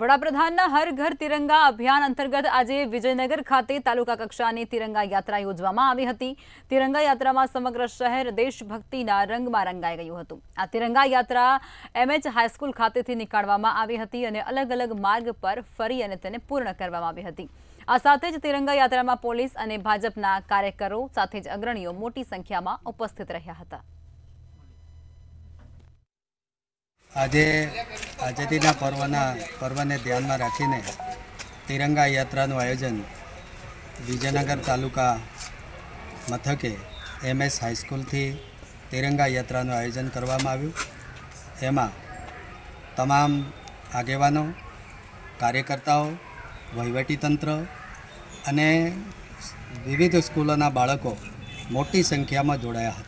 વડાપ્રધાનના હર ઘર તિરંગા અભિયાન અંતર્ગત આજે વિજયનગર ખાતે તાલુકા કક્ષાની તિરંગા યાત્રા યોજવામાં આવી હતી તિરંગા યાત્રામાં સમગ્ર શહેર દેશભક્તિના રંગમાં રંગાઈ ગયું હતું આ તિરંગા યાત્રા એમએચ હાઈસ્કૂલ ખાતેથી નીકાળવામાં આવી હતી અને અલગ અલગ માર્ગ પર ફરી અને તેને પૂર્ણ કરવામાં આવી હતી આ સાથે જ તિરંગા યાત્રામાં પોલીસ અને ભાજપના કાર્યકરો સાથે જ અગ્રણીઓ મોટી સંખ્યામાં ઉપસ્થિત રહ્યા હતા આજે આઝાદીના પર્વના પર્વને ધ્યાનમાં રાખીને તિરંગા યાત્રાનું આયોજન વિજયનગર તાલુકા મથકે એમએસ હાઈસ્કૂલથી તિરંગા યાત્રાનું આયોજન કરવામાં આવ્યું એમાં તમામ આગેવાનો કાર્યકર્તાઓ વહીવટીતંત્ર અને વિવિધ સ્કૂલોના બાળકો મોટી સંખ્યામાં જોડાયા હતા